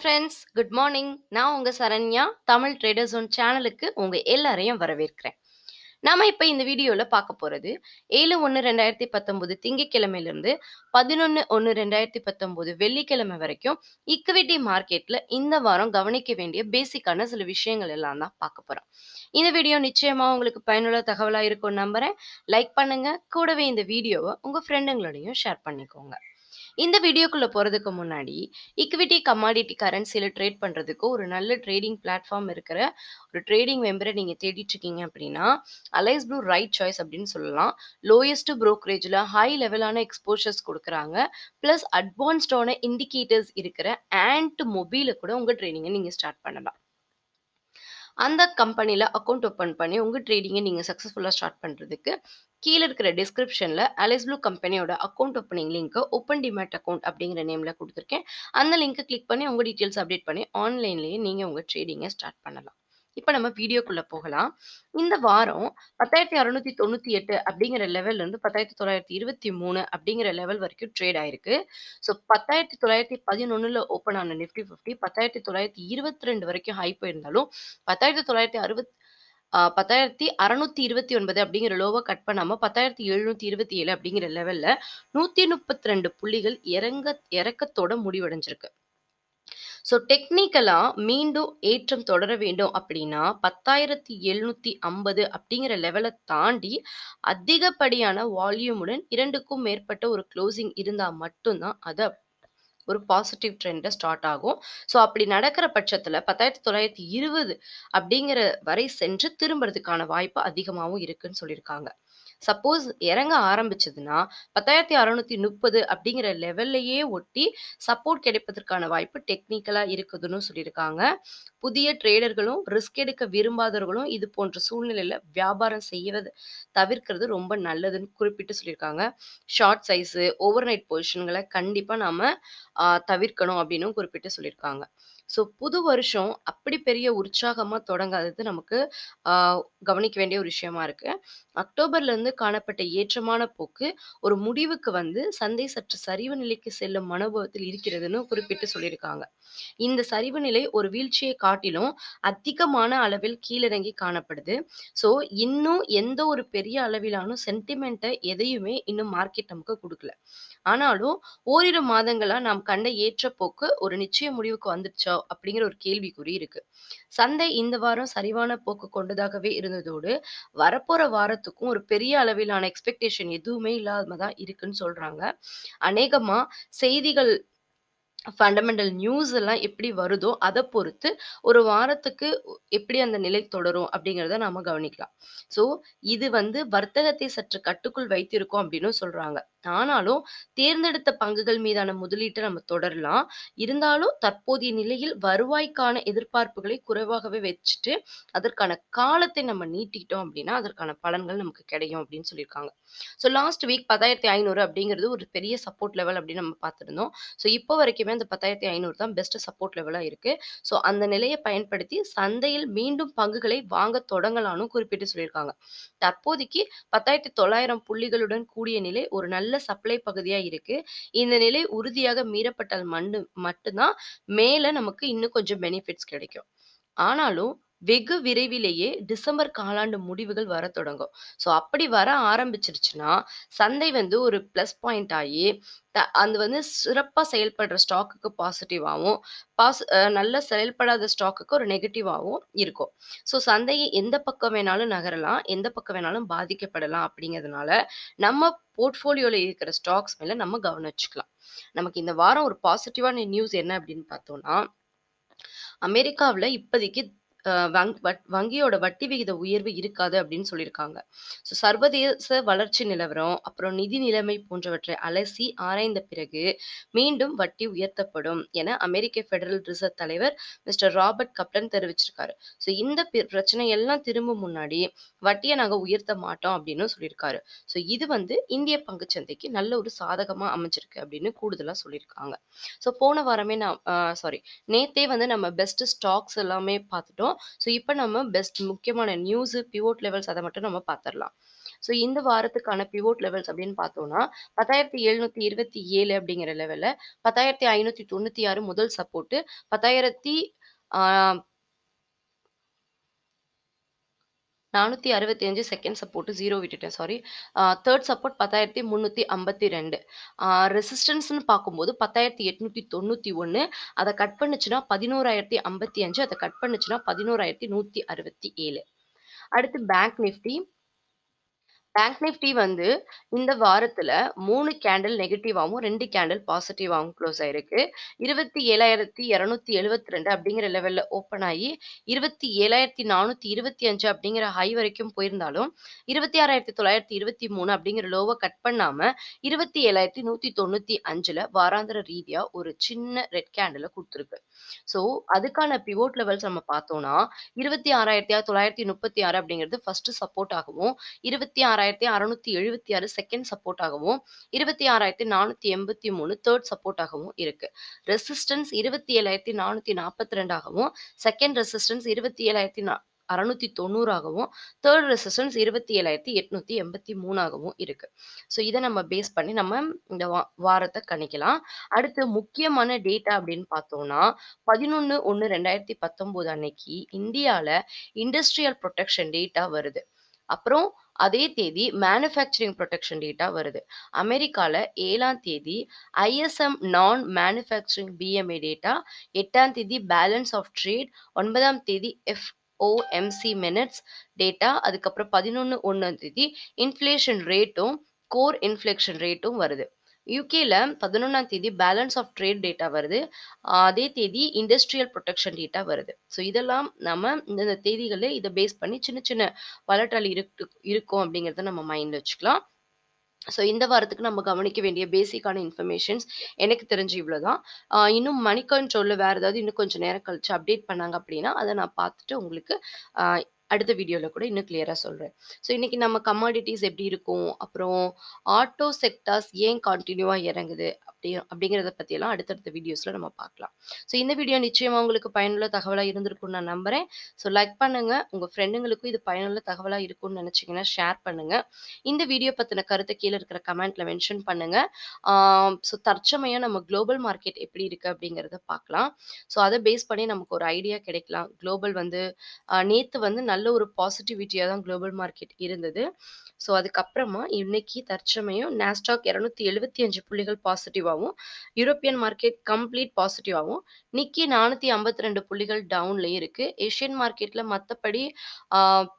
Friends good morning நான் உங்கள் Saranya Tamil traders one சேனலுக்கு உங்கள் எல்லாரையும் வரவேற்கிறேன் நாம் இப்போ இந்த வீடியோவில் பார்க்க போகிறது ஏழு ஒன்று ரெண்டாயிரத்தி பத்தொம்போது திங்கக்கிழமையிலேருந்து பதினொன்று ஒன்று ரெண்டாயிரத்தி பத்தொம்போது வெள்ளிக்கிழமை வரைக்கும் இக்விட்டி மார்க்கெட்டில் இந்த வாரம் கவனிக்க வேண்டிய பேசிக்கான சில விஷயங்கள் எல்லாம் தான் பார்க்க போகிறோம் இந்த வீடியோ நிச்சயமாக உங்களுக்கு பயனுள்ள தகவலாக இருக்கும்னு நம்புகிறேன் லைக் பண்ணுங்கள் கூடவே இந்த வீடியோவை உங்கள் ஃப்ரெண்டுங்களோடையும் ஷேர் பண்ணிக்கோங்க இந்த வீடியோக்குள்ளே போகிறதுக்கு முன்னாடி இக்விட்டி கமாடிட்டி கரன்சியில் ட்ரேட் பண்ணுறதுக்கு ஒரு நல்ல ட்ரேடிங் பிளாட்ஃபார்ம் இருக்கிற ஒரு ட்ரேடிங் மெம்பரை நீங்கள் தேடிட்டுருக்கீங்க அப்படின்னா அலைஸ் ப்ளூ ரைட் சாய்ஸ் அப்படின்னு சொல்லலாம் லோயஸ்ட் ப்ரோக்கரேஜில் ஹை லெவலான எக்ஸ்போஷர்ஸ் கொடுக்குறாங்க ப்ளஸ் அட்வான்ஸ்டான இண்டிகேட்டர்ஸ் இருக்கிற ஆண்ட் மொபைலில் கூட உங்கள் ட்ரேடிங்கை நீங்கள் ஸ்டார்ட் பண்ணலாம் அந்த கம்பெனியில் அக்கௌண்ட் ஓப்பன் பண்ணி உங்கள் ட்ரேடிங்கை நீங்கள் சக்ஸஸ்ஃபுல்லாக ஸ்டார்ட் பண்ணுறதுக்கு கீழே இருக்கிற டிஸ்கிரிப்ஷனில் அலிஸ் ப்ளூ கம்பெனியோட அக்கௌண்ட் ஓப்பனிங் லிங்க்கு ஓப்பன் டிமேட் அக்கௌண்ட் அப்படிங்கிற நேமில் கொடுத்துருக்கேன் அந்த லிங்க்கை கிளிக் பண்ணி உங்கள் டீட்டெயில்ஸ் அப்டேட் பண்ணி ஆன்லைன்லேயே நீங்கள் உங்கள் ட்ரேடிங்கை ஸ்டார்ட் பண்ணலாம் இப்போ நம்ம வீடியோக்குள்ள போகலாம் இந்த வாரம் பத்தாயிரத்தி அறுநூத்தி தொண்ணூத்தி எட்டு அப்படிங்கிற லெவல்ல இருந்து பத்தாயிரத்தி தொள்ளாயிரத்தி இருபத்தி மூணு அப்படிங்கிற லெவல் வரைக்கும் ட்ரேட் ஆயிருக்கு ஸோ பத்தாயிரத்தி தொள்ளாயிரத்தி பதினொன்னுல ஓப்பன் ஆன நிஃப்டி ஃபிஃப்டி பத்தாயிரத்தி தொள்ளாயிரத்தி இருபத்தி ரெண்டு வரைக்கும் ஹை போயிருந்தாலும் பத்தாயிரத்தி தொள்ளாயிரத்தி அறுபத் பத்தாயிரத்தி அறுநூத்தி இருபத்தி ஒன்பது அப்படிங்கிற லோவை கட் பண்ணாம பத்தாயிரத்தி எழுநூத்தி இருபத்தி ஏழு அப்படிங்கிற லெவல்ல நூத்தி முப்பத்தி ரெண்டு புள்ளிகள் இறங்க இறக்கத்தோட முடிவடைஞ்சிருக்கு ஸோ டெக்னிக்கலாக மீண்டும் ஏற்றம் தொடர வேண்டும் அப்படின்னா பத்தாயிரத்தி எழுநூற்றி ஐம்பது அப்படிங்கிற லெவலை தாண்டி அதிகப்படியான வால்யூமுடன் இரண்டுக்கும் மேற்பட்ட ஒரு க்ளோசிங் இருந்தால் மட்டும்தான் அதை ஒரு பாசிட்டிவ் ட்ரெண்டை ஸ்டார்ட் ஆகும் ஸோ அப்படி நடக்கிற பட்சத்தில் பத்தாயிரத்தி தொள்ளாயிரத்தி இருபது அப்படிங்கிற வரை சென்று திரும்புறதுக்கான வாய்ப்பு அதிகமாகவும் இருக்குன்னு சொல்லியிருக்காங்க சப்போஸ் இறங்க ஆரம்பிச்சதுன்னா பத்தாயிரத்தி அறுநூத்தி முப்பது அப்படிங்கிற லெவல்லையே ஒட்டி சப்போர்ட் கிடைப்பதற்கான வாய்ப்பு டெக்னிக்கலாக இருக்குதுன்னு சொல்லியிருக்காங்க புதிய ட்ரேடர்களும் ரிஸ்க் எடுக்க விரும்பாதவர்களும் இது போன்ற சூழ்நிலையில் வியாபாரம் செய்வது தவிர்க்கிறது ரொம்ப நல்லதுன்னு குறிப்பிட்டு சொல்லியிருக்காங்க ஷார்ட் சைஸ் ஓவர் நைட் பொசிஷன்களை கண்டிப்பாக நாம் தவிர்க்கணும் அப்படின்னு குறிப்பிட்டு சொல்லியிருக்காங்க ஸோ புது வருஷம் அப்படி பெரிய உற்சாகமாக தொடங்காதது நமக்கு கவனிக்க வேண்டிய ஒரு விஷயமா இருக்கு அக்டோபர்லேருந்து காணப்பட்ட ஏற்றமான போக்கு ஒரு முடிவுக்கு வந்து சந்தை சற்று சரிவு நிலைக்கு செல்லும் மனோபவத்தில் இருக்கிறதுன்னு குறிப்பிட்டு சொல்லியிருக்காங்க இந்த சரிவு நிலை ஒரு வீழ்ச்சியை காட்டிலும் அதிகமான அளவில் கீழிறங்கி காணப்படுது ஸோ இன்னும் எந்த ஒரு பெரிய அளவிலான சென்டிமெண்ட்டை எதையுமே இன்னும் மார்க்கெட் நமக்கு கொடுக்கல ஆனாலும் ஓரிரு மாதங்களாக நாம் கண்ட ஏற்றப்போக்கு ஒரு நிச்சய முடிவுக்கு வந்துருச்சோ அப்படிங்கிற ஒரு கேள்விக்குறி இருக்கு சந்தை இந்த வாரம் சரிவான போக்கு கொண்டதாகவே இருந்ததோடு வரப்போற வாரத்துக்கும் ஒரு பெரிய அளவிலான எக்ஸ்பெக்டேஷன் எதுவுமே இல்லாம தான் இருக்குன்னு சொல்றாங்க அநேகமா செய்திகள் ஃபண்டமெண்டல் நியூஸ் எல்லாம் எப்படி வருதோ அதை பொறுத்து ஒரு வாரத்துக்கு எப்படி அந்த நிலை தொடரும் அப்படிங்கிறத நாம கவனிக்கலாம் ஸோ இது வந்து வர்த்தகத்தை சற்று கட்டுக்குள் வைத்திருக்கோம் அப்படின்னு சொல்கிறாங்க ஆனாலும் தேர்ந்தெடுத்த பங்குகள் மீதான முதலீட்டை நம்ம தொடரலாம் இருந்தாலும் தற்போதைய நிலையில் வருவாய்க்கான எதிர்பார்ப்புகளை குறைவாகவே வச்சுட்டு அதற்கான காலத்தை நம்ம நீட்டிக்கிட்டோம் அப்படின்னா அதற்கான பலன்கள் நமக்கு கிடைக்கும் அப்படின்னு சொல்லியிருக்காங்க ஸோ லாஸ்ட் வீக் பத்தாயிரத்தி ஐநூறு அப்படிங்கிறது ஒரு பெரிய சப்போர்ட் லெவல் அப்படின்னு நம்ம பார்த்துருந்தோம் ஸோ இப்போ வரைக்குமே அந்த பத்தாயிரத்தி ஐநூறு தான் பெஸ்ட் சப்போர்ட் லெவலாக இருக்கு ஸோ அந்த நிலையை பயன்படுத்தி சந்தையில் மீண்டும் பங்குகளை வாங்க தொடங்கலாம்னு குறிப்பிட்டு சொல்லியிருக்காங்க தற்போதைக்கு பத்தாயிரத்தி தொள்ளாயிரம் புள்ளிகளுடன் கூடிய நிலை ஒரு நல்ல நல்ல சப்ளை பகுதியா இருக்கு இந்த நிலை உறுதியாக மீறப்பட்டால் மண்டு மட்டும்தான் மேல நமக்கு இன்னும் கொஞ்சம் பெனிஃபிட்ஸ் கிடைக்கும் ஆனாலும் வெகு விரைவிலேயே டிசம்பர் காலாண்டு முடிவுகள் வர தொடங்கும் ஸோ அப்படி வர ஆரம்பிச்சிருச்சுன்னா சந்தை வந்து ஒரு ப்ளஸ் பாயிண்ட் ஆகி த அது வந்து சிறப்பாக செயல்படுற ஸ்டாக்குக்கு பாசிட்டிவாகவும் பாஸ் நல்லா செயல்படாத ஸ்டாக்குக்கு ஒரு நெகட்டிவாகவும் இருக்கும் ஸோ சந்தையை எந்த பக்கம் வேணாலும் நகரலாம் எந்த பக்கம் வேணாலும் பாதிக்கப்படலாம் அப்படிங்கிறதுனால நம்ம போர்ட்ஃபோலியோவில் இருக்கிற ஸ்டாக்ஸ் மேலே நம்ம கவனம் வச்சுக்கலாம் நமக்கு இந்த வாரம் ஒரு பாசிட்டிவான நியூஸ் என்ன அப்படின்னு பார்த்தோம்னா அமெரிக்காவில் இப்போதைக்கு வங்கியோட வட்டி விகித உயர்வு இருக்காது அப்படின்னு சொல்லியிருக்காங்க ஸோ சர்வதேச வளர்ச்சி நிலவரம் அப்புறம் நிதி நிலைமை போன்றவற்றை அலசி ஆராய்ந்த பிறகு மீண்டும் வட்டி உயர்த்தப்படும் என அமெரிக்க ஃபெடரல் ரிசர்வ் தலைவர் மிஸ்டர் ராபர்ட் கப்டன் தெரிவிச்சிருக்காரு ஸோ இந்த பிரச்சனை எல்லாம் திரும்ப முன்னாடி வட்டியை நாங்கள் உயர்த்த மாட்டோம் அப்படின்னு சொல்லியிருக்காரு ஸோ இது வந்து இந்திய பங்குச்சந்தைக்கு நல்ல ஒரு சாதகமாக அமைஞ்சிருக்கு அப்படின்னு கூடுதலாக சொல்லியிருக்காங்க ஸோ போன வாரமே நான் சாரி நேத்தே வந்து நம்ம பெஸ்ட் ஸ்டாக்ஸ் எல்லாமே பார்த்துட்டோம் பார்த்துருக்கோம் ஸோ இப்போ நம்ம பெஸ்ட் முக்கியமான நியூஸு பிவோட் லெவல்ஸ் அதை மட்டும் நம்ம பார்த்துடலாம் ஸோ இந்த வாரத்துக்கான பிவோட் லெவல்ஸ் அப்படின்னு பார்த்தோம்னா பத்தாயிரத்தி எழுநூத்தி இருபத்தி ஏழு அப்படிங்கிற லெவல்ல பத்தாயிரத்தி ஐநூத்தி தொண்ணூத்தி ஆறு முதல் சப்போர்ட்டு பத்தாயிரத்தி நானூற்றி அறுபத்தி அஞ்சு செகண்ட் சப்போர்ட்டு ஜீரோ விட்டுட்டேன் சாரி தேர்ட் சப்போர்ட் பத்தாயிரத்தி முந்நூற்றி ஐம்பத்தி ரெண்டு ரெசிஸ்டன்ஸ்னு பார்க்கும்போது பத்தாயிரத்தி எட்நூற்றி தொண்ணூற்றி ஒன்று அதை கட் பண்ணுச்சுன்னா பதினோராயிரத்தி ஐம்பத்தி அஞ்சு அதை கட் பண்ணுச்சுன்னா பதினோராயிரத்தி நூற்றி அறுபத்தி ஏழு அடுத்து பேங்க் நிஃப்டி பேங்க் நிஃப்டி வந்து இந்த வாரத்தில் மூணு கேண்டில் நெகட்டிவாகவும் ரெண்டு கேண்டில் பாசிட்டிவாகவும் க்ளோஸ் ஆயிருக்கு இருபத்தி ஏழாயிரத்தி இரநூத்தி எழுபத்தி ரெண்டு அப்படிங்கிற லெவலில் ஓப்பன் ஆகி இருபத்தி ஏழாயிரத்தி நானூற்றி இருபத்தி அஞ்சு அப்படிங்கிற ஹை வரைக்கும் போயிருந்தாலும் இருபத்தி ஆறாயிரத்தி தொள்ளாயிரத்தி இருபத்தி மூணு அப்படிங்கிற லோவை கட் பண்ணாமல் இருபத்தி ஏழாயிரத்தி நூற்றி தொண்ணூற்றி அஞ்சில் வாராந்திர ரீதியாக ஒரு சின்ன ரெட் கேண்டில் கொடுத்துருக்கு ஸோ அதுக்கான பிவோட் லெவல்ஸ் நம்ம பார்த்தோம்னா இருபத்தி ஆறாயிரத்தி தொள்ளாயிரத்தி முப்பத்தி ஆறு அப்படிங்கிறது ஃபர்ஸ்ட் சப்போர்ட் ஆகவும் இருபத்தி ஆறாயிரத்தி ஆறாயிரத்தி அறுநூத்தி எழுபத்தி ஆறு செகண்ட் சப்போர்ட்டாகவும் இருபத்தி ஆறாயிரத்தி நானூத்தி எண்பத்தி மூணு தேர்ட் சப்போர்ட்டாகவும் இருக்கு ரெசிஸ்டன்ஸ் இருபத்தி ஏழாயிரத்தி நானூத்தி நாற்பத்தி ரெண்டாகவும் செகண்ட் ரெசிஸ்டன்ஸ் இருபத்தி ஏழாயிரத்தி அறநூத்தி தொண்ணூறாகவும் தேர்ட் ரெசிஸ்டன்ஸ் இருபத்தி ஏழாயிரத்தி எட்நூத்தி எண்பத்தி மூணாகவும் இருக்கு ஸோ இதை நம்ம பேஸ் பண்ணி நம்ம இந்த வாரத்தை கணிக்கலாம் அடுத்து முக்கியமான டேட்டா அப்படின்னு பார்த்தோம்னா பதினொன்று ஒன்று ரெண்டாயிரத்தி பத்தொன்பது அன்னைக்கு இந்தியாவில் இண்டஸ்ட்ரியல் ப்ரொடெக்ஷன் டேட்டா வருது அப்புறம் அதே தேதி மேனுஃபேக்சரிங் ப்ரொடெக்ஷன் டேட்டா வருது அமெரிக்காவில் ஏழாம் தேதி ஐஎஸ்எம் நான் மேனுஃபேக்சரிங் பிஎம்ஏ டேட்டா எட்டாம் தேதி பேலன்ஸ் ஆஃப் ட்ரேட் ஒன்பதாம் தேதி எஃப் ஓஎம்சி மினிட்ஸ் டேட்டா அதுக்கப்புறம் பதினொன்று ஒன்றாம் தேதி இன்ஃப்ளேஷன் ரேட்டும் கோர் இன்ஃப்ளேக்ஷன் ரேட்டும் வருது யூகேல பதினொன்றாம் தேதி பேலன்ஸ் ஆஃப் ட்ரேட் டேட்டா வருது அதே தேதி இண்டஸ்ட்ரியல் ப்ரொடெக்ஷன் டேட்டா வருது ஸோ இதெல்லாம் நம்ம இந்த தேதிகளில் இதை பேஸ் பண்ணி சின்ன சின்ன வளட்டல் இருக்கு இருக்கும் அப்படிங்கிறத நம்ம மைண்டில் வச்சுக்கலாம் ஸோ இந்த வாரத்துக்கு நம்ம கவனிக்க வேண்டிய பேசிக்கான இன்ஃபர்மேஷன்ஸ் எனக்கு தெரிஞ்சு இவ்வளோ தான் இன்னும் மணிக்கன் சொல்ல வேறு ஏதாவது இன்னும் கொஞ்சம் நேரம் கழிச்சு அப்டேட் பண்ணாங்க அப்படின்னா அதை நான் பார்த்துட்டு உங்களுக்கு அடுத்த வீடியோவில் கூட இன்னும் கிளியராக சொல்கிறேன் ஸோ இன்றைக்கி நம்ம கமாடிட்டிஸ் எப்படி இருக்கும் அப்புறம் ஆட்டோ செக்டார்ஸ் ஏன் கண்டினியூவாக இறங்குது அப்படி அப்படிங்கிறத பற்றியெல்லாம் அடுத்தடுத்த வீடியோஸில் நம்ம பார்க்கலாம் ஸோ இந்த வீடியோ நிச்சயமாக உங்களுக்கு பயனுள்ள தகவலாக இருந்திருக்கும்னு நான் நம்புகிறேன் ஸோ லைக் பண்ணுங்கள் உங்கள் ஃப்ரெண்டுங்களுக்கும் இது பயனுள்ள தகவலாக இருக்கும்னு நினச்சிங்கன்னா ஷேர் பண்ணுங்கள் இந்த வீடியோ பற்றின கருத்தை கீழே இருக்கிற கமெண்ட்டில் மென்ஷன் பண்ணுங்கள் ஸோ தற்சமையாக நம்ம குளோபல் மார்க்கெட் எப்படி இருக்குது அப்படிங்கிறத பார்க்கலாம் ஸோ அதை பேஸ் பண்ணி நமக்கு ஒரு ஐடியா கிடைக்கலாம் குளோபல் வந்து நேற்று வந்து நல்ல நல்ல ஒரு பாசிட்டிவிட்டியாக தான் குளோபல் மார்க்கெட் இருந்தது ஸோ அதுக்கப்புறமா இன்னைக்கு தற்சமயம் நாஸ்டாக் இரநூத்தி எழுபத்தி அஞ்சு புள்ளிகள் பாசிட்டிவாகவும் யூரோப்பியன் மார்க்கெட் கம்ப்ளீட் பாசிட்டிவாகவும் நிக்கி நானூற்றி ஐம்பத்தி ரெண்டு புள்ளிகள் டவுன்லேயும் இருக்குது ஏஷியன் மார்க்கெட்டில் மற்றபடி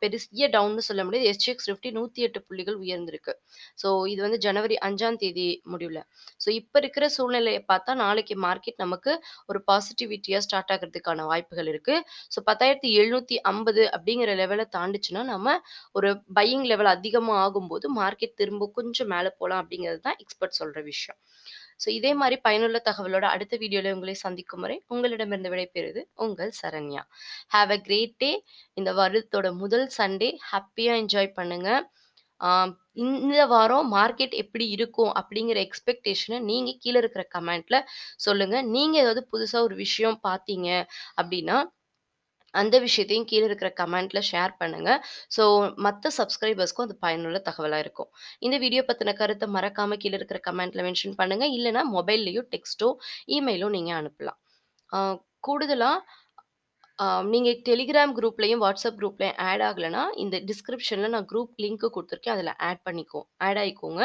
பெருசிய டவுன்னு சொல்ல முடியாது எஸ்டிஎக்ஸ் ஃபிஃப்டி நூற்றி எட்டு புள்ளிகள் உயர்ந்திருக்கு ஸோ இது வந்து ஜனவரி அஞ்சாம் தேதி முடிவில் ஸோ இப்போ இருக்கிற சூழ்நிலையை பார்த்தா நாளைக்கு மார்க்கெட் நமக்கு ஒரு பாசிட்டிவிட்டியாக ஸ்டார்ட் ஆகிறதுக்கான வாய்ப்புகள் இருக்குது ஸோ பத்தாயிரத்தி எழுநூற்றி ஐம்பது அப்படிங்கிற ஒரு லெவலை தாண்டிச்சுன்னா நம்ம ஒரு பையிங் லெவல் அதிகமாக ஆகும்போது மார்க்கெட் திரும்ப கொஞ்சம் மேலே போகலாம் அப்படிங்கிறது தான் எக்ஸ்பர்ட் சொல்கிற விஷயம் ஸோ இதே மாதிரி பயனுள்ள தகவலோட அடுத்த வீடியோவில் உங்களை சந்திக்கும் முறை உங்களிடமிருந்து விடைபெறுது உங்கள் Saranya have a great day இந்த வருடத்தோட முதல் சண்டே ஹாப்பியாக என்ஜாய் பண்ணுங்கள் இந்த வாரம் மார்க்கெட் எப்படி இருக்கும் அப்படிங்கிற எக்ஸ்பெக்டேஷனை நீங்கள் கீழே இருக்கிற கமெண்ட்டில் சொல்லுங்கள் நீங்கள் ஏதாவது புதுசாக ஒரு விஷயம் பார்த்தீங்க அப்படின்னா அந்த விஷயத்தையும் கீழே இருக்கிற கமெண்ட்டில் ஷேர் பண்ணுங்கள் ஸோ மற்ற சப்ஸ்கிரைபர்ஸ்க்கும் அது பயனுள்ள தகவலாக இருக்கும் இந்த வீடியோ பற்றின கருத்தை மறக்காமல் கீழே இருக்கிற கமெண்ட்டில் மென்ஷன் பண்ணுங்கள் இல்லைனா மொபைல்லையோ டெக்ஸ்ட்டோ இமெயிலோ நீங்கள் அனுப்பலாம் கூடுதலாக நீங்கள் டெலிகிராம் குரூப்லேயும் வாட்ஸ்அப் குரூப்லேயும் ஆட் ஆகலைன்னா இந்த டிஸ்கிரிப்ஷனில் நான் குரூப் லிங்க்கு கொடுத்துருக்கேன் அதில் ஆட் பண்ணிக்கோ ஆட் ஆகிக்கோங்க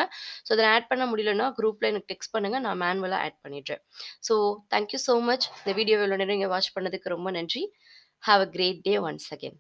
ஸோ அதில் ஆட் பண்ண முடியலன்னா குரூப்பில் எனக்கு டெக்ஸ்ட் பண்ணுங்கள் நான் மேனுவலாக ஆட் பண்ணிடுறேன் ஸோ தேங்க்யூ ஸோ மச் இந்த வீடியோ இவ்வளோ நேரம் இங்கே வாட்ச் பண்ணதுக்கு ரொம்ப நன்றி Have a great day once again.